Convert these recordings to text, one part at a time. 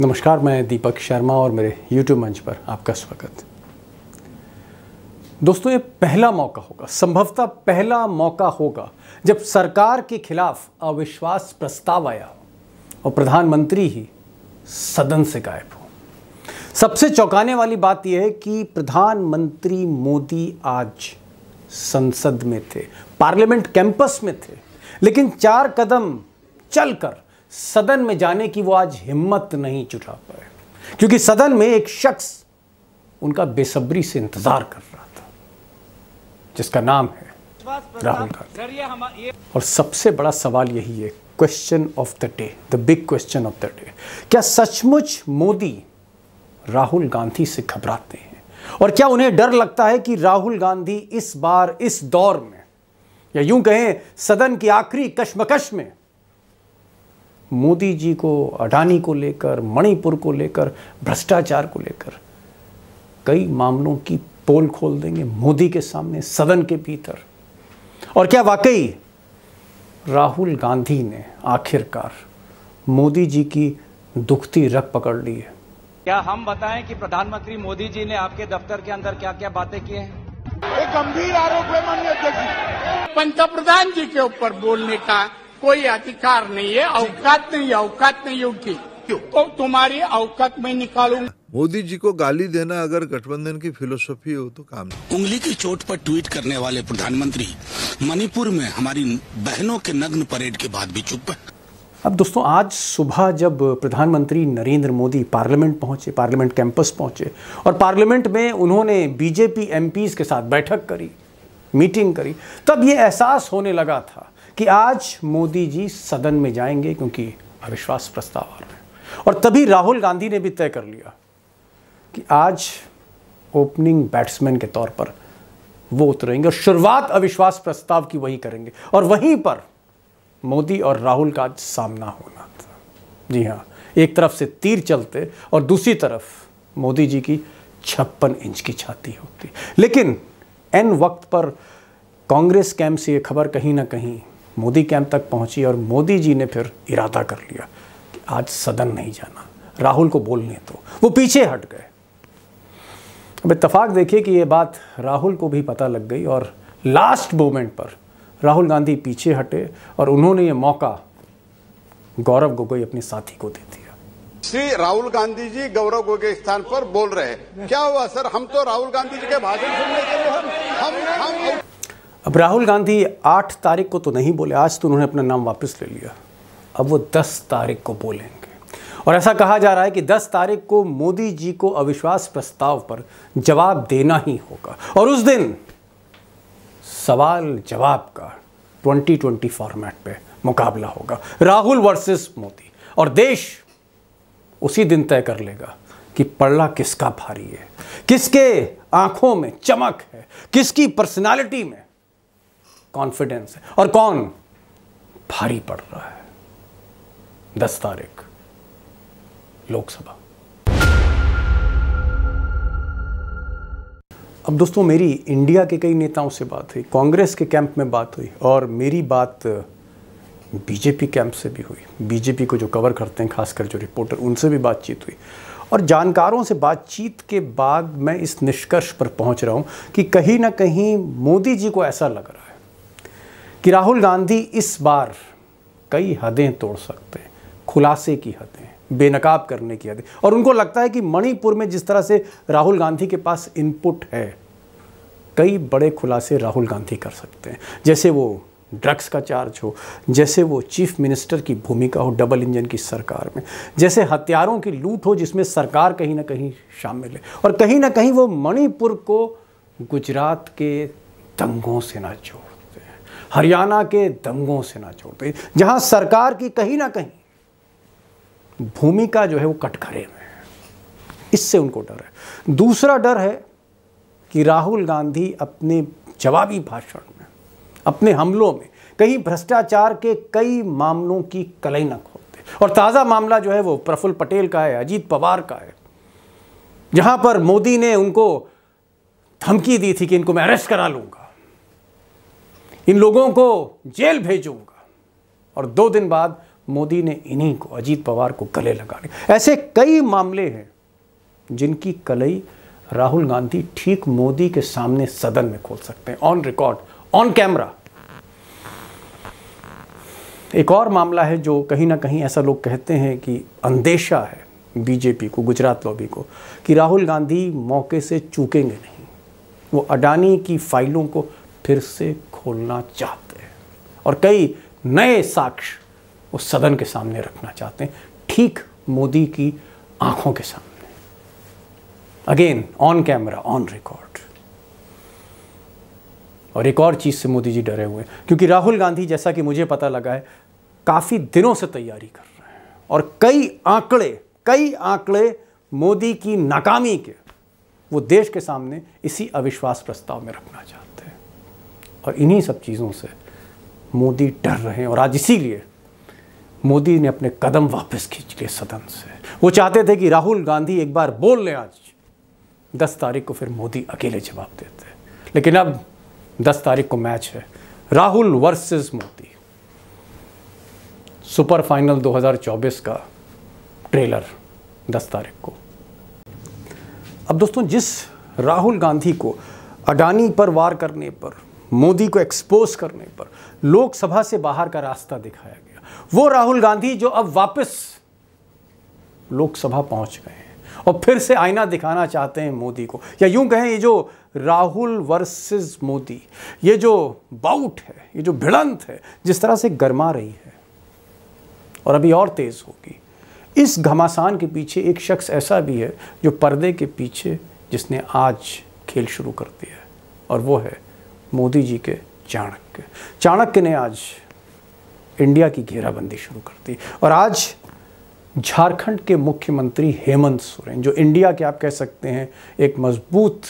नमस्कार मैं दीपक शर्मा और मेरे YouTube मंच पर आपका स्वागत दोस्तों ये पहला मौका होगा संभवतः पहला मौका होगा जब सरकार के खिलाफ अविश्वास प्रस्ताव आया और प्रधानमंत्री ही सदन से गायब हो सबसे चौंकाने वाली बात यह है कि प्रधानमंत्री मोदी आज संसद में थे पार्लियामेंट कैंपस में थे लेकिन चार कदम चलकर सदन में जाने की वो आज हिम्मत नहीं जुटा पाए क्योंकि सदन में एक शख्स उनका बेसब्री से इंतजार कर रहा था जिसका नाम है राहुल गांधी और सबसे बड़ा सवाल यही है question of the day the big question of the day क्या सचमुच मोदी राहुल गांधी से घबराते हैं और क्या उन्हें डर लगता है कि राहुल गांधी इस बार इस दौर में या यूं कहें सदन की आखिरी कश्मकश में मोदी जी को अडानी को लेकर मणिपुर को लेकर भ्रष्टाचार को लेकर कई मामलों की पोल खोल देंगे मोदी के सामने सदन के भीतर और क्या वाकई राहुल गांधी ने आखिरकार मोदी जी की दुखती रख पकड़ ली है क्या हम बताएं कि प्रधानमंत्री मोदी जी ने आपके दफ्तर के अंदर क्या क्या बातें की हैं? एक गंभीर आरोप है माननीय अध्यक्ष पंतप्रधान जी के ऊपर बोलने का कोई अधिकार नहीं है अवकात नहीं अवकात नहीं उनकी तो तुम्हारी अवकात में निकालूंगा मोदी जी को गाली देना अगर गठबंधन की फिलोसफी हो तो काम उंगली की चोट पर ट्वीट करने वाले प्रधानमंत्री मणिपुर में हमारी बहनों के नग्न परेड के बाद भी चुप है अब दोस्तों आज सुबह जब प्रधानमंत्री नरेंद्र मोदी पार्लियामेंट पहुंचे पार्लियामेंट कैंपस पहुंचे और पार्लियामेंट में उन्होंने बीजेपी एमपीज के साथ बैठक करी मीटिंग करी तब ये एहसास होने लगा था कि आज मोदी जी सदन में जाएंगे क्योंकि अविश्वास प्रस्ताव आ रहा है और तभी राहुल गांधी ने भी तय कर लिया कि आज ओपनिंग बैट्समैन के तौर पर वो उतरेंगे और शुरुआत अविश्वास प्रस्ताव की वही करेंगे और वहीं पर मोदी और राहुल का आज सामना होना था जी हाँ एक तरफ से तीर चलते और दूसरी तरफ मोदी जी की छप्पन इंच की छाती होती लेकिन एन वक्त पर कांग्रेस कैंप से ये खबर कहीं ना कहीं मोदी कैंप तक पहुंची और मोदी जी ने फिर इरादा कर लिया कि आज सदन नहीं जाना राहुल को बोलने तो वो पीछे हट गए अब इतफाक देखिए कि ये बात राहुल को भी पता लग गई और लास्ट मोमेंट पर राहुल गांधी पीछे हटे और उन्होंने ये मौका गौरव गोगोई अपने साथी को दे दिया श्री राहुल गांधी जी गौरव गोगोई स्थान पर बोल रहे हैं क्या हुआ सर हम तो राहुल गांधी जी के भाषण सुनने के लिए हम हम, हम अब राहुल गांधी आठ तारीख को तो नहीं बोले आज तो उन्होंने अपना नाम वापस ले लिया अब वो दस तारीख को बोलेंगे और ऐसा कहा जा रहा है कि दस तारीख को मोदी जी को अविश्वास प्रस्ताव पर जवाब देना ही होगा और उस दिन सवाल जवाब का 2020 फॉर्मेट पे मुकाबला होगा राहुल वर्सेस मोदी और देश उसी दिन तय कर लेगा कि पड़ला किसका भारी है किसके आंखों में चमक है किसकी पर्सनालिटी में कॉन्फिडेंस है और कौन भारी पड़ रहा है दस तारीख लोकसभा अब दोस्तों मेरी इंडिया के कई नेताओं से बात हुई कांग्रेस के कैंप में बात हुई और मेरी बात बीजेपी कैंप से भी हुई बीजेपी को जो कवर करते हैं खासकर जो रिपोर्टर उनसे भी बातचीत हुई और जानकारों से बातचीत के बाद मैं इस निष्कर्ष पर पहुंच रहा हूं कि कहीं ना कहीं मोदी जी को ऐसा लग रहा है कि राहुल गांधी इस बार कई हदें तोड़ सकते हैं खुलासे की हदें बेनकाब करने की हदें और उनको लगता है कि मणिपुर में जिस तरह से राहुल गांधी के पास इनपुट है कई बड़े खुलासे राहुल गांधी कर सकते हैं जैसे वो ड्रग्स का चार्ज हो जैसे वो चीफ मिनिस्टर की भूमिका हो डबल इंजन की सरकार में जैसे हथियारों की लूट हो जिसमें सरकार कहीं ना कहीं शामिल है और कहीं ना कहीं वो मणिपुर को गुजरात के दंगों से ना जोड़ हरियाणा के दंगों से ना छोड़ते जहां सरकार की कहीं ना कहीं भूमिका जो है वो कटघरे में है इससे उनको डर है दूसरा डर है कि राहुल गांधी अपने जवाबी भाषण में अपने हमलों में कहीं भ्रष्टाचार के कई मामलों की कलई न खोलते और ताज़ा मामला जो है वो प्रफुल्ल पटेल का है अजीत पवार का है जहां पर मोदी ने उनको धमकी दी थी कि इनको मैं अरेस्ट करा लूंगा इन लोगों को जेल भेजूंगा और दो दिन बाद मोदी ने इन्हीं को अजीत पवार को गले लगा लिया ऐसे कई मामले हैं जिनकी कलई राहुल गांधी ठीक मोदी के सामने सदन में खोल सकते हैं ऑन रिकॉर्ड ऑन कैमरा एक और मामला है जो कहीं ना कहीं ऐसा लोग कहते हैं कि अंदेशा है बीजेपी को गुजरात लॉबी को कि राहुल गांधी मौके से चूकेंगे नहीं वो अडानी की फाइलों को फिर से खोलना चाहते हैं और कई नए साक्ष्य उस सदन के सामने रखना चाहते हैं ठीक मोदी की आंखों के सामने again on camera on record और एक और चीज़ से मोदी जी डरे हुए क्योंकि राहुल गांधी जैसा कि मुझे पता लगा है काफ़ी दिनों से तैयारी कर रहे हैं और कई आंकड़े कई आंकड़े मोदी की नाकामी के वो देश के सामने इसी अविश्वास प्रस्ताव में रखना चाहते और इन्हीं सब चीज़ों से मोदी डर रहे हैं और आज इसीलिए मोदी ने अपने कदम वापस खींच लिए सदन से वो चाहते थे कि राहुल गांधी एक बार बोल लें आज दस तारीख को फिर मोदी अकेले जवाब देते लेकिन अब दस तारीख को मैच है Rahul versus Modi super final 2024 का ट्रेलर दस तारीख को अब दोस्तों जिस राहुल गांधी को अडानी पर वार करने पर मोदी को एक्सपोज करने पर लोकसभा से बाहर का रास्ता दिखाया गया वो राहुल गांधी जो अब वापस लोकसभा पहुंच गए हैं और फिर से आईना दिखाना चाहते हैं मोदी को या यूं कहें ये जो राहुल वर्सेस मोदी ये जो बाउट है ये जो भिड़ंत है जिस तरह से गर्मा रही है और अभी और तेज़ होगी इस घमासान के पीछे एक शख्स ऐसा भी है जो पर्दे के पीछे जिसने आज खेल शुरू कर दिया है और वो है मोदी जी के चाणक्य चाणक्य ने आज इंडिया की घेराबंदी शुरू कर दी और आज झारखंड के मुख्यमंत्री हेमंत सोरेन जो इंडिया के आप कह सकते हैं एक मजबूत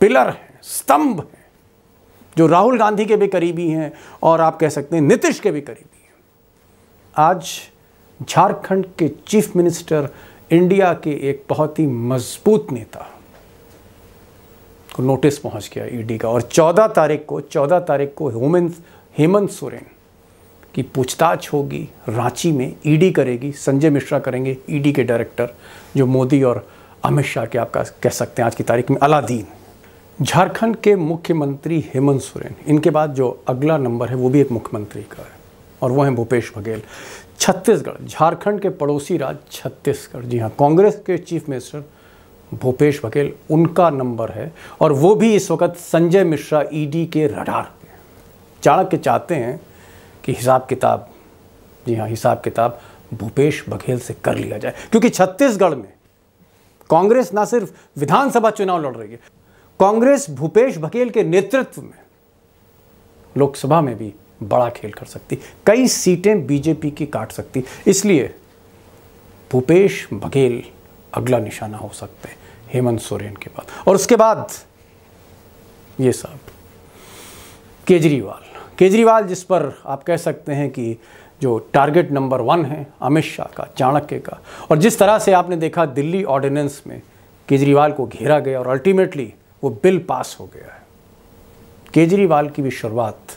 पिलर हैं स्तंभ हैं जो राहुल गांधी के भी करीबी हैं और आप कह सकते हैं नीतीश के भी करीबी हैं आज झारखंड के चीफ मिनिस्टर इंडिया के एक बहुत ही मजबूत नेता को नोटिस पहुंच गया ईडी e का और 14 तारीख को 14 तारीख को हेमंत हेमंत सोरेन की पूछताछ होगी रांची में ईडी e करेगी संजय मिश्रा करेंगे ईडी e के डायरेक्टर जो मोदी और अमित शाह के आपका कह सकते हैं आज की तारीख में अलादीन झारखंड के मुख्यमंत्री हेमंत सोरेन इनके बाद जो अगला नंबर है वो भी एक मुख्यमंत्री का है और वह हैं भूपेश बघेल छत्तीसगढ़ झारखंड के पड़ोसी राज्य छत्तीसगढ़ जी हाँ कांग्रेस के चीफ मिनिस्टर भूपेश बघेल उनका नंबर है और वो भी इस वक्त संजय मिश्रा ईडी के रडार चाणक्य चाहते हैं कि हिसाब किताब जी हाँ हिसाब किताब भूपेश बघेल से कर लिया जाए क्योंकि छत्तीसगढ़ में कांग्रेस ना सिर्फ विधानसभा चुनाव लड़ रही है कांग्रेस भूपेश बघेल के नेतृत्व में लोकसभा में भी बड़ा खेल कर सकती कई सीटें बीजेपी की काट सकती इसलिए भूपेश बघेल अगला निशाना हो सकते हैं हेमंत सोरेन के बाद और उसके बाद ये साहब केजरीवाल केजरीवाल जिस पर आप कह सकते हैं कि जो टारगेट नंबर वन है अमित शाह का चाणक्य का और जिस तरह से आपने देखा दिल्ली ऑर्डिनेंस में केजरीवाल को घेरा गया और अल्टीमेटली वो बिल पास हो गया है केजरीवाल की भी शुरुआत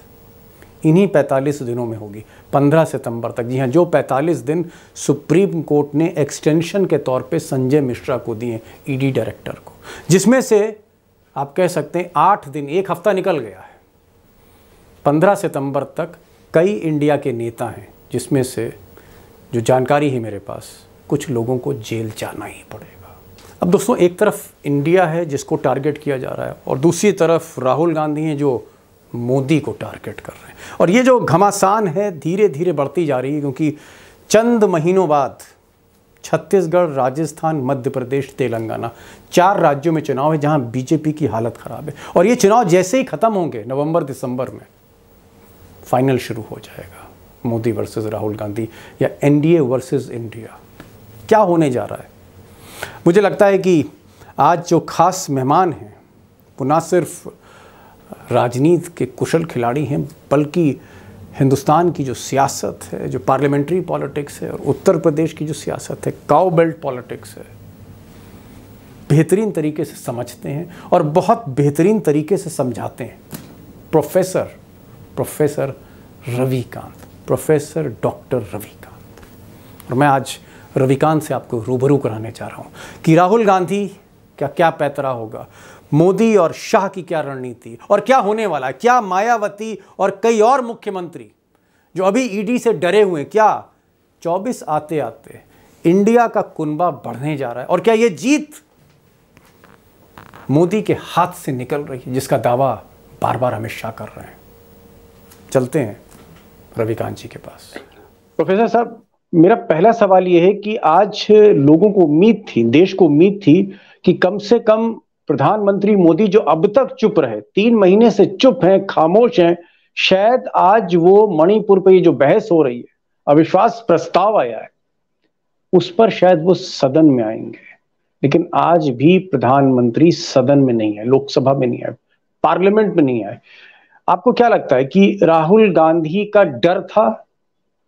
इन्हीं 45 दिनों में होगी 15 सितंबर तक जी हाँ जो 45 दिन सुप्रीम कोर्ट ने एक्सटेंशन के तौर पे संजय मिश्रा को दिए ईडी डायरेक्टर को जिसमें से आप कह सकते हैं आठ दिन एक हफ्ता निकल गया है 15 सितंबर तक कई इंडिया के नेता हैं जिसमें से जो जानकारी है मेरे पास कुछ लोगों को जेल जाना ही पड़ेगा अब दोस्तों एक तरफ इंडिया है जिसको टारगेट किया जा रहा है और दूसरी तरफ राहुल गांधी हैं जो मोदी को टारगेट कर रहे हैं और ये जो घमासान है धीरे धीरे बढ़ती जा रही है क्योंकि चंद महीनों बाद छत्तीसगढ़ राजस्थान मध्य प्रदेश तेलंगाना चार राज्यों में चुनाव है जहां बीजेपी की हालत खराब है और ये चुनाव जैसे ही खत्म होंगे नवंबर दिसंबर में फाइनल शुरू हो जाएगा मोदी वर्सेस राहुल गांधी या एनडीए वर्सेस इंडिया क्या होने जा रहा है मुझे लगता है कि आज जो खास मेहमान हैं वो ना सिर्फ राजनीति के कुशल खिलाड़ी हैं बल्कि हिंदुस्तान की जो सियासत है जो पार्लियामेंट्री पॉलिटिक्स है और उत्तर प्रदेश की जो सियासत है काउ बेल्ट पॉलिटिक्स है बेहतरीन तरीके से समझते हैं और बहुत बेहतरीन तरीके से समझाते हैं professor professor Ravikant professor doctor Ravikant और मैं आज रविकांत से आपको रूबरू कराने जा रहा हूँ कि राहुल गांधी क्या क्या पैतरा होगा मोदी और शाह की क्या रणनीति और क्या होने वाला है क्या मायावती और कई और मुख्यमंत्री जो अभी ईडी e से डरे हुए हैं क्या 24 आते आते इंडिया का कुनबा बढ़ने जा रहा है और क्या ये जीत मोदी के हाथ से निकल रही है जिसका दावा बार बार हमें शाह कर रहे हैं चलते हैं रविकांत जी के पास प्रोफेसर साहब मेरा पहला सवाल यह है कि आज लोगों को उम्मीद थी देश को उम्मीद थी कि कम से कम प्रधानमंत्री मोदी जो अब तक चुप रहे तीन महीने से चुप हैं खामोश हैं शायद आज वो मणिपुर पे ये जो बहस हो रही है अविश्वास प्रस्ताव आया है उस पर शायद वो सदन में आएंगे लेकिन आज भी प्रधानमंत्री सदन में नहीं है लोकसभा में नहीं आए पार्लियामेंट में नहीं आए आपको क्या लगता है कि राहुल गांधी का डर था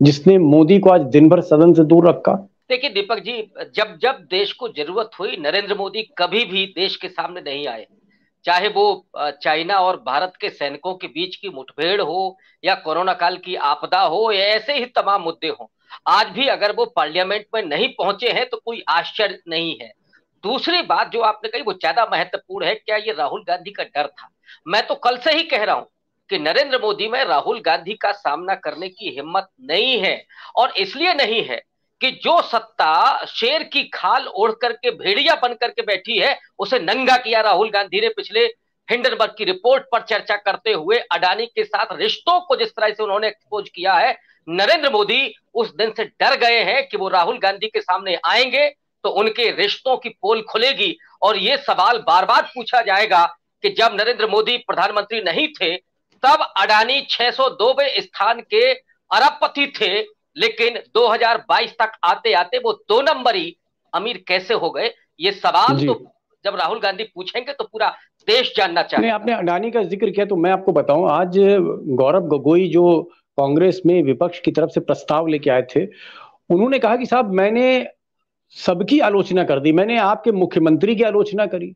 जिसने मोदी को आज दिन भर सदन से दूर रखा देखिए दीपक जी जब जब देश को जरूरत हुई नरेंद्र मोदी कभी भी देश के सामने नहीं आए चाहे वो चाइना और भारत के सैनिकों के बीच की मुठभेड़ हो या कोरोना काल की आपदा हो या ऐसे ही तमाम मुद्दे हो आज भी अगर वो पार्लियामेंट में नहीं पहुंचे हैं तो कोई आश्चर्य नहीं है दूसरी बात जो आपने कही वो ज्यादा महत्वपूर्ण है क्या ये राहुल गांधी का डर था मैं तो कल से ही कह रहा हूं कि नरेंद्र मोदी में राहुल गांधी का सामना करने की हिम्मत नहीं है और इसलिए नहीं है कि जो सत्ता शेर की खाल ओढ़ करके भेड़िया बन करके बैठी है उसे नंगा किया राहुल गांधी ने पिछले हिंडनबर्ग की रिपोर्ट पर चर्चा करते हुए अडानी के साथ रिश्तों को जिस तरह से उन्होंने एक्सपोज किया है नरेंद्र मोदी उस दिन से डर गए हैं कि वो राहुल गांधी के सामने आएंगे तो उनके रिश्तों की पोल खुलेगी और ये सवाल बार बार पूछा जाएगा कि जब नरेंद्र मोदी प्रधानमंत्री नहीं थे तब अडानी छह स्थान के अरबपति थे लेकिन 2022 तक आते आते वो दो नंबर ही अमीर कैसे हो गए ये सवाल तो जब राहुल गांधी पूछेंगे तो पूरा देश जानना चाहिए आपने अडानी का जिक्र किया तो मैं आपको बताऊं आज गौरव गगोई जो कांग्रेस में विपक्ष की तरफ से प्रस्ताव लेके आए थे उन्होंने कहा कि साहब मैंने सबकी आलोचना कर दी मैंने आपके मुख्यमंत्री की आलोचना करी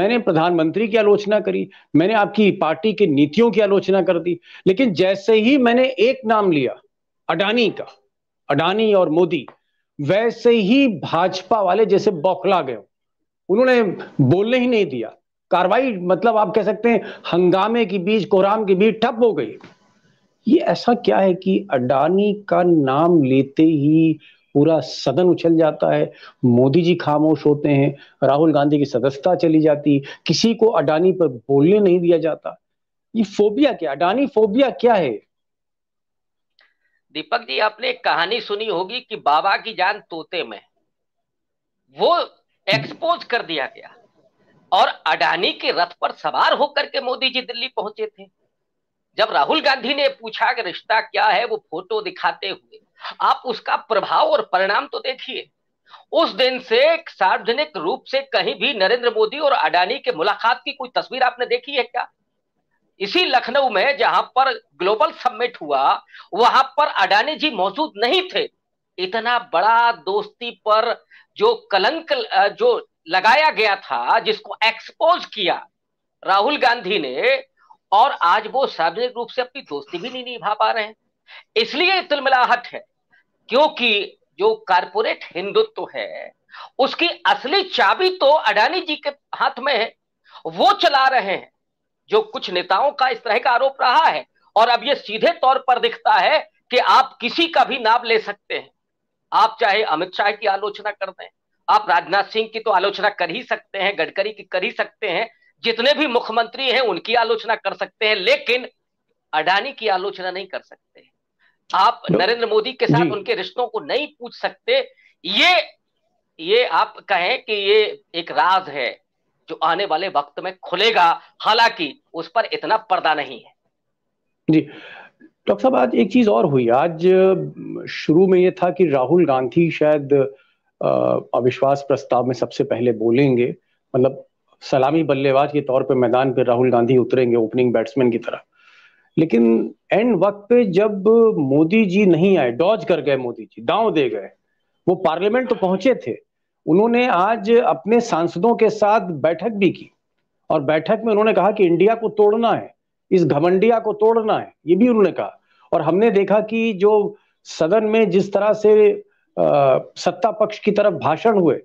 मैंने प्रधानमंत्री की आलोचना करी मैंने आपकी पार्टी की नीतियों की आलोचना कर दी लेकिन जैसे ही मैंने एक नाम लिया अडानी का अडानी और मोदी वैसे ही भाजपा वाले जैसे बौखला गए उन्होंने बोलने ही नहीं दिया कार्रवाई मतलब आप कह सकते हैं हंगामे के बीच कोहराम के बीच ठप हो गई ये ऐसा क्या है कि अडानी का नाम लेते ही पूरा सदन उछल जाता है मोदी जी खामोश होते हैं राहुल गांधी की सदस्यता चली जाती किसी को अडानी पर बोलने नहीं दिया जाता ये फोबिया क्या अडानी फोबिया क्या है दीपक जी आपने एक कहानी सुनी होगी कि बाबा की जान तोते में वो एक्सपोज कर दिया गया और अडानी के रथ पर सवार होकर के मोदी जी दिल्ली पहुंचे थे जब राहुल गांधी ने पूछा कि रिश्ता क्या है वो फोटो दिखाते हुए आप उसका प्रभाव और परिणाम तो देखिए उस दिन से सार्वजनिक रूप से कहीं भी नरेंद्र मोदी और अडानी के मुलाकात की कोई तस्वीर आपने देखी है क्या इसी लखनऊ में जहां पर ग्लोबल समिट हुआ वहां पर अडानी जी मौजूद नहीं थे इतना बड़ा दोस्ती पर जो कलंक जो लगाया गया था जिसको एक्सपोज किया राहुल गांधी ने और आज वो सार्वजनिक रूप से अपनी दोस्ती भी नहीं निभा पा रहे हैं इसलिए तिलमिलाहट है क्योंकि जो कारपोरेट हिंदुत्व है उसकी असली चाबी तो अडानी जी के हाथ में है वो चला रहे हैं जो कुछ नेताओं का इस तरह का आरोप रहा है और अब ये सीधे तौर पर दिखता है कि आप किसी का भी नाम ले सकते हैं आप चाहे अमित शाह की आलोचना कर दें आप राजनाथ सिंह की तो आलोचना कर ही सकते हैं गडकरी की कर ही सकते हैं जितने भी मुख्यमंत्री हैं उनकी आलोचना कर सकते हैं लेकिन अडानी की आलोचना नहीं कर सकते आप नरेंद्र मोदी के साथ उनके रिश्तों को नहीं पूछ सकते ये ये आप कहें कि ये एक राज है जो आने वाले वक्त में खुलेगा हालांकि उस पर इतना पर्दा नहीं है जी डॉक्टर साहब आज एक चीज और हुई आज शुरू में ये था कि राहुल गांधी शायद अविश्वास प्रस्ताव में सबसे पहले बोलेंगे मतलब सलामी बल्लेबाज के तौर पे मैदान पर राहुल गांधी उतरेंगे ओपनिंग बैट्समैन की तरह लेकिन एंड वक्त पे जब मोदी जी नहीं आए डॉज कर गए मोदी जी दांव दे गए वो पार्लियामेंट तो पहुंचे थे उन्होंने आज अपने सांसदों के साथ बैठक भी की और बैठक में उन्होंने कहा कि इंडिया को तोड़ना है इस घमंडिया को तोड़ना है ये भी उन्होंने कहा और हमने देखा कि जो सदन में जिस तरह से आ, सत्ता पक्ष की तरफ भाषण हुए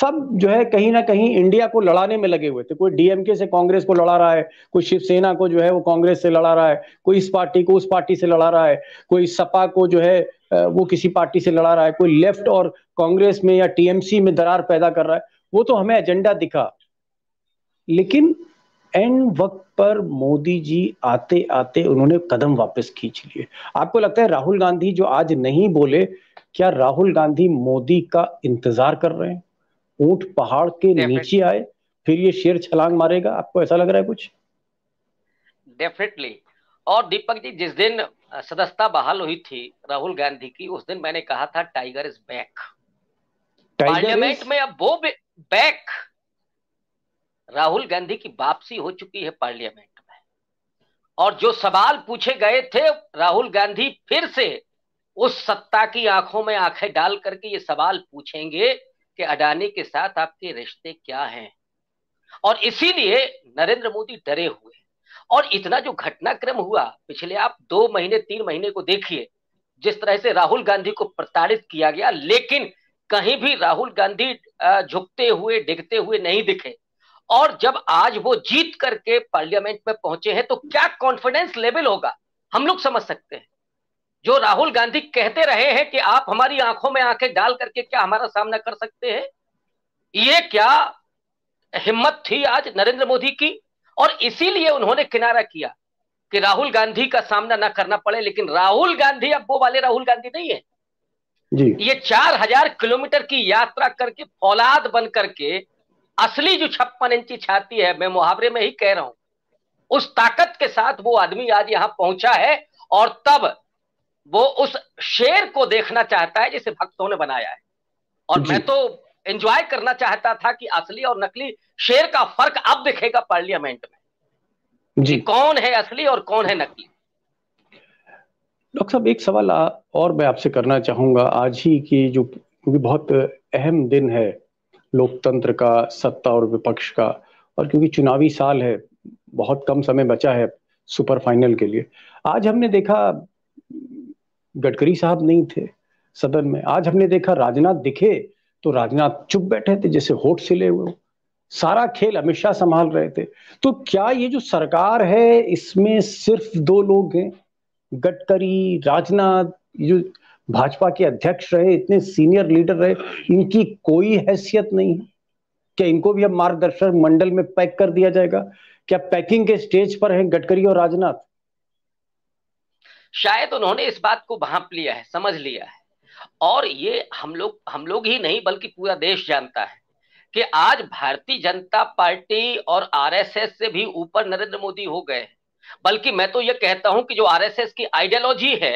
सब जो है कहीं ना कहीं इंडिया को लड़ाने में लगे हुए थे कोई डीएमके से कांग्रेस को लड़ा रहा है कोई शिवसेना को जो है वो कांग्रेस से लड़ा रहा है कोई इस पार्टी को उस पार्टी से लड़ा रहा है कोई सपा को जो है वो किसी पार्टी से लड़ा रहा है कोई लेफ्ट और कांग्रेस में या टीएमसी में दरार पैदा कर रहा है वो तो हमें एजेंडा दिखा लेकिन एंड वक्त पर मोदी जी आते आते उन्होंने कदम वापस खींच लिए आपको लगता है राहुल गांधी जो आज नहीं बोले क्या राहुल गांधी मोदी का इंतजार कर रहे हैं ऊंट पहाड़ के नीचे आए फिर ये शेर छलांग मारेगा आपको ऐसा लग रहा है कुछ डेफिनेटली और दीपक जी जिस दिन सदस्यता बहाल हुई थी राहुल गांधी की उस दिन मैंने कहा था टाइगर इज बैक पार्लियामेंट में अब वो बैक राहुल गांधी की वापसी हो चुकी है पार्लियामेंट में और जो सवाल पूछे गए थे राहुल गांधी फिर से उस सत्ता की आंखों में आंखें डाल करके ये सवाल पूछेंगे कि अडानी के साथ आपके रिश्ते क्या हैं और इसीलिए नरेंद्र मोदी डरे हुए और इतना जो घटनाक्रम हुआ पिछले आप दो महीने तीन महीने को देखिए जिस तरह से राहुल गांधी को प्रताड़ित किया गया लेकिन कहीं भी राहुल गांधी झुकते हुए डिगते हुए नहीं दिखे और जब आज वो जीत करके पार्लियामेंट में पहुंचे हैं तो क्या कॉन्फिडेंस लेवल होगा हम लोग समझ सकते हैं जो राहुल गांधी कहते रहे हैं कि आप हमारी आंखों में आंखें डाल करके क्या हमारा सामना कर सकते हैं ये क्या हिम्मत थी आज नरेंद्र मोदी की और इसीलिए उन्होंने किनारा किया कि राहुल गांधी का सामना ना करना पड़े लेकिन राहुल गांधी अब वो वाले राहुल गांधी नहीं है जी ये चार हजार किलोमीटर की यात्रा करके फौलाद बन करके असली जो छप्पन इंची छाती है मैं मुहावरे में ही कह रहा हूं उस ताकत के साथ वो आदमी आज यहां पहुंचा है और तब वो उस शेर को देखना चाहता है जिसे भक्तों ने बनाया है और मैं तो एंजॉय करना चाहता था कि असली और नकली शेर का फर्क अब दिखेगा पार्लियामेंट में जी कौन है असली और कौन है नकली डॉक्टर साहब एक सवाल और मैं आपसे करना चाहूंगा आज ही की जो क्योंकि बहुत अहम दिन है लोकतंत्र का सत्ता और विपक्ष का और क्योंकि चुनावी साल है बहुत कम समय बचा है सुपर फाइनल के लिए आज हमने देखा गडकरी साहब नहीं थे सदन में आज हमने देखा राजनाथ दिखे तो राजनाथ चुप बैठे थे जैसे होठ सिले हुए सारा खेल अमित शाह संभाल रहे थे तो क्या ये जो सरकार है इसमें सिर्फ दो लोग हैं गडकरी राजनाथ जो भाजपा के अध्यक्ष रहे इतने सीनियर लीडर रहे इनकी कोई हैसियत नहीं है क्या इनको भी अब मार्गदर्शक मंडल में पैक कर दिया जाएगा क्या पैकिंग के स्टेज पर हैं गडकरी और राजनाथ शायद उन्होंने इस बात को भाप लिया है समझ लिया है और ये हम लोग हम लोग ही नहीं बल्कि पूरा देश जानता है कि आज भारतीय जनता पार्टी और आरएसएस से भी ऊपर नरेंद्र मोदी हो गए हैं बल्कि मैं तो यह कहता हूं कि जो आरएसएस की आइडियोलॉजी है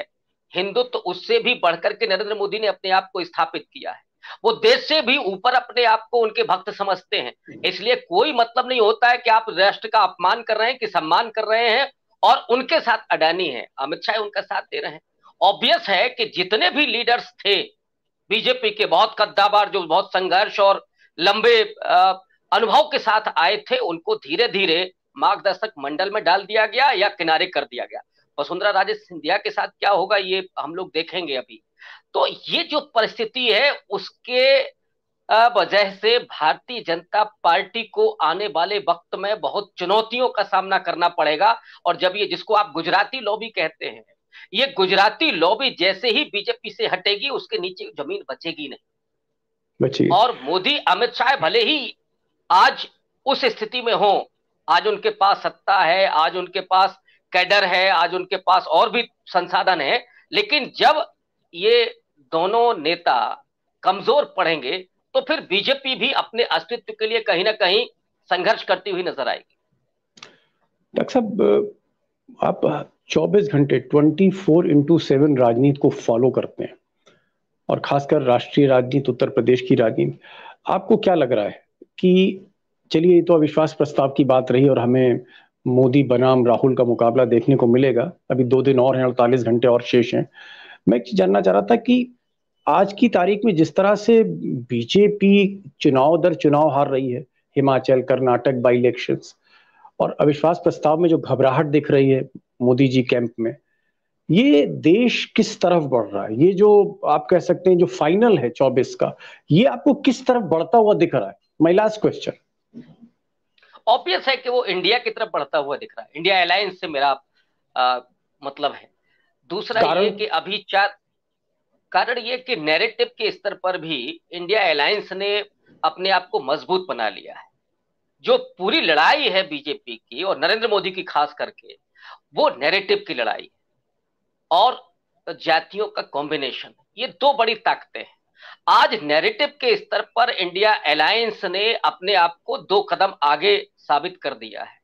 हिंदुत्व तो उससे भी बढ़कर के नरेंद्र मोदी ने अपने आप को स्थापित किया है वो देश से भी ऊपर अपने आप को उनके भक्त समझते हैं इसलिए कोई मतलब नहीं होता है कि आप राष्ट्र का अपमान कर रहे हैं कि सम्मान कर रहे हैं और उनके साथ अडानी है अमित शाह उनका साथ दे रहे हैं ऑब्वियस है कि जितने भी लीडर्स थे बीजेपी के बहुत कद्दाबार जो बहुत संघर्ष और लंबे अनुभव के साथ आए थे उनको धीरे धीरे मार्गदर्शक मंडल में डाल दिया गया या किनारे कर दिया गया वसुंधरा राजे सिंधिया के साथ क्या होगा ये हम लोग देखेंगे अभी तो ये जो परिस्थिति है उसके वजह से भारतीय जनता पार्टी को आने वाले वक्त में बहुत चुनौतियों का सामना करना पड़ेगा और जब ये जिसको आप गुजराती लॉबी कहते हैं ये गुजराती लॉबी जैसे ही बीजेपी से हटेगी उसके नीचे जमीन बचेगी नहीं और मोदी अमित शाह भले ही आज उस स्थिति में हो आज उनके पास सत्ता है आज उनके पास कैडर है आज उनके पास और भी संसाधन है लेकिन जब ये दोनों नेता कमजोर पड़ेंगे तो फिर बीजेपी भी अपने अस्तित्व के लिए कहीं ना कहीं संघर्ष करती हुई नजर आएगी डॉक्टर साहब आप 24 घंटे 24 फोर इंटू सेवन राजनीति को फॉलो करते हैं और खासकर राष्ट्रीय राजनीति उत्तर प्रदेश की राजनीति आपको क्या लग रहा है कि चलिए ये तो अविश्वास प्रस्ताव की बात रही और हमें मोदी बनाम राहुल का मुकाबला देखने को मिलेगा अभी दो दिन और हैं अड़तालीस घंटे और शेष हैं मैं एक चीज जानना चाह रहा था कि आज की तारीख में जिस तरह से बीजेपी चुनाव दर चुनाव हार रही है हिमाचल कर्नाटक बाई इलेक्शन और अविश्वास प्रस्ताव में जो घबराहट दिख रही है मोदी जी कैंप में ये देश किस तरफ बढ़ रहा है ये जो आप कह सकते हैं जो फाइनल है चौबीस का ये आपको किस तरफ बढ़ता हुआ दिख रहा है माई लास्ट क्वेश्चन ऑब्वियस है कि वो इंडिया की तरफ बढ़ता हुआ दिख रहा है इंडिया अलायंस से मेरा आ, मतलब है दूसरा ये कि अभी चार कारण ये कि नैरेटिव के स्तर पर भी इंडिया अलायंस ने अपने आप को मजबूत बना लिया है जो पूरी लड़ाई है बीजेपी की और नरेंद्र मोदी की खास करके वो नैरेटिव की लड़ाई और जातियों का कॉम्बिनेशन ये दो बड़ी ताकतें हैं आज नैरेटिव के स्तर पर इंडिया अलायंस ने अपने आप को दो कदम आगे साबित कर दिया है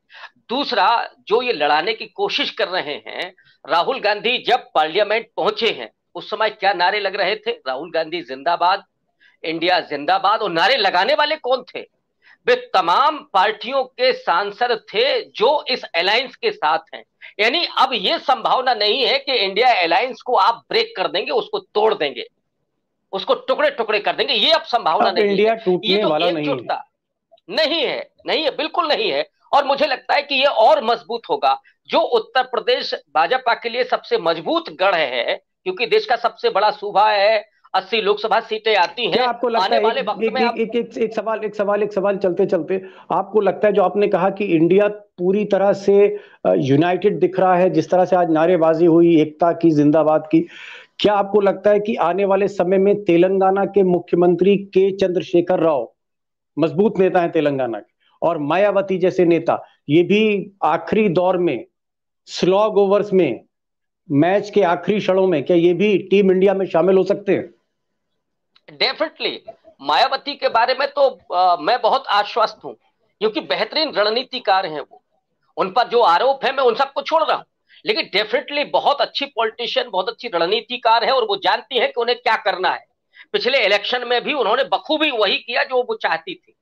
दूसरा जो ये लड़ाने की कोशिश कर रहे हैं राहुल गांधी जब पार्लियामेंट पहुंचे हैं उस समय क्या नारे लग रहे थे राहुल गांधी जिंदाबाद इंडिया जिंदाबाद और नारे लगाने वाले कौन थे वे तमाम पार्टियों के सांसद थे जो इस अलायंस के साथ हैं यानी अब ये संभावना नहीं है कि इंडिया अलायंस को आप ब्रेक कर देंगे उसको तोड़ देंगे उसको टुकड़े टुकड़े कर देंगे ये अब संभावना तो नहीं इंडिया टूटने तो वाला नहीं है नहीं है नहीं है बिल्कुल नहीं है और मुझे लगता है कि ये और मजबूत होगा जो उत्तर प्रदेश भाजपा के लिए सबसे मजबूत गढ़ है क्योंकि देश का सबसे बड़ा सूबा है अस्सी लोकसभा सीटें आती हैं आपको लगता है वाले वक्त में आप... एक, एक, एक सवाल एक सवाल एक सवाल चलते चलते आपको लगता है जो आपने कहा कि इंडिया पूरी तरह से यूनाइटेड दिख रहा है जिस तरह से आज नारेबाजी हुई एकता की जिंदाबाद की क्या आपको लगता है कि आने वाले समय में तेलंगाना के मुख्यमंत्री के चंद्रशेखर राव मजबूत नेता हैं तेलंगाना के और मायावती जैसे नेता ये भी आखिरी दौर में स्लॉग ओवर्स में मैच के आखिरी क्षणों में क्या ये भी टीम इंडिया में शामिल हो सकते हैं डेफिनेटली मायावती के बारे में तो आ, मैं बहुत आश्वस्त हूं क्योंकि बेहतरीन रणनीतिकार हैं वो उन पर जो आरोप है मैं उन सबको छोड़ रहा हूं लेकिन डेफिनेटली बहुत अच्छी पॉलिटिशियन बहुत अच्छी रणनीतिकार है और वो जानती है कि उन्हें क्या करना है पिछले इलेक्शन में भी उन्होंने बखूबी वही किया जो वो चाहती थी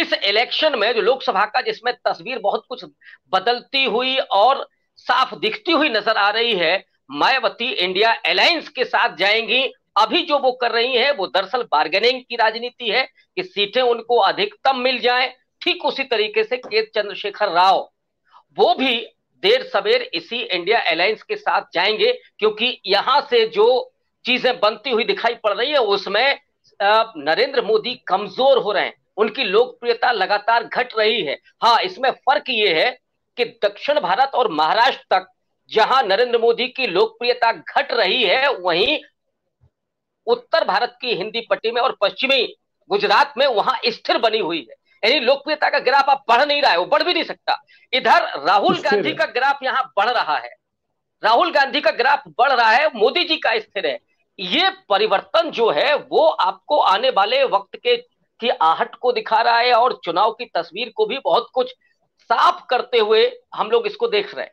इस इलेक्शन में जो लोकसभा का जिसमें तस्वीर बहुत कुछ बदलती हुई और साफ दिखती हुई नजर आ रही है मायावती इंडिया अलायंस के साथ जाएंगी अभी जो वो कर रही है वो दरअसल बार्गेनिंग की राजनीति है कि सीटें उनको अधिकतम मिल जाए ठीक उसी तरीके से के चंद्रशेखर राव वो भी देर सवेर इसी इंडिया एलायंस के साथ जाएंगे क्योंकि यहां से जो चीजें बनती हुई दिखाई पड़ रही है उसमें नरेंद्र मोदी कमजोर हो रहे हैं उनकी लोकप्रियता लगातार घट रही है हाँ इसमें फर्क ये है कि दक्षिण भारत और महाराष्ट्र तक जहां नरेंद्र मोदी की लोकप्रियता घट रही है वहीं उत्तर भारत की हिंदी पट्टी में और पश्चिमी गुजरात में वहां स्थिर बनी हुई है यानी लोकप्रियता का ग्राफ आप बढ़ नहीं रहा है वो बढ़ भी नहीं सकता इधर राहुल गांधी का ग्राफ यहाँ बढ़ रहा है राहुल गांधी का ग्राफ बढ़ रहा है मोदी जी का स्थिर है ये परिवर्तन जो है वो आपको आने वाले वक्त के की आहट को दिखा रहा है और चुनाव की तस्वीर को भी बहुत कुछ साफ करते हुए हम लोग इसको देख रहे हैं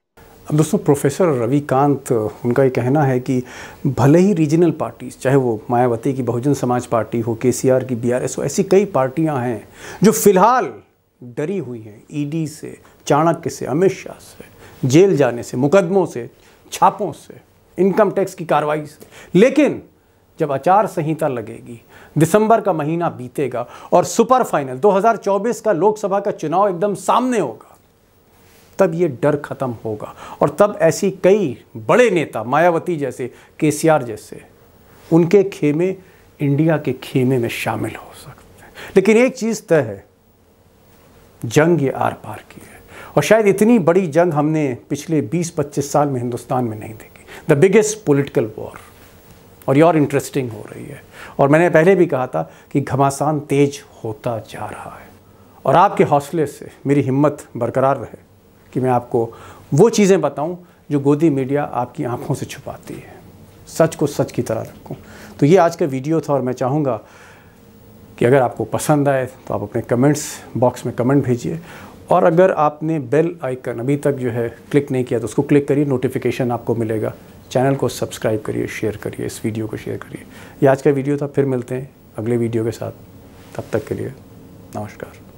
अब दोस्तों प्रोफेसर रविकांत उनका ये कहना है कि भले ही रीजनल पार्टीज चाहे वो मायावती की बहुजन समाज पार्टी हो के की बी आर हो ऐसी कई पार्टियां हैं जो फिलहाल डरी हुई हैं ईडी e से चाणक्य से अमित शाह से जेल जाने से मुकदमों से छापों से इनकम टैक्स की कार्रवाई से लेकिन जब आचार संहिता लगेगी दिसंबर का महीना बीतेगा और सुपर फाइनल 2024 का लोकसभा का चुनाव एकदम सामने होगा तब ये डर खत्म होगा और तब ऐसी कई बड़े नेता मायावती जैसे के जैसे उनके खेमे इंडिया के खेमे में शामिल हो सकते हैं लेकिन एक चीज़ तय है जंग ये आर पार की है और शायद इतनी बड़ी जंग हमने पिछले 20-25 साल में हिंदुस्तान में नहीं देखी द बिगेस्ट पोलिटिकल वॉर और ये और इंटरेस्टिंग हो रही है और मैंने पहले भी कहा था कि घमासान तेज होता जा रहा है और आपके हौसले से मेरी हिम्मत बरकरार रहे कि मैं आपको वो चीज़ें बताऊं जो गोदी मीडिया आपकी आंखों से छुपाती है सच को सच की तरह रखूं तो ये आज का वीडियो था और मैं चाहूँगा कि अगर आपको पसंद आए तो आप अपने कमेंट्स बॉक्स में कमेंट भेजिए और अगर आपने बेल आइकन अभी तक जो है क्लिक नहीं किया तो उसको क्लिक करिए नोटिफिकेशन आपको मिलेगा चैनल को सब्सक्राइब करिए शेयर करिए इस वीडियो को शेयर करिए ये आज का वीडियो था फिर मिलते हैं अगले वीडियो के साथ तब तक के लिए नमस्कार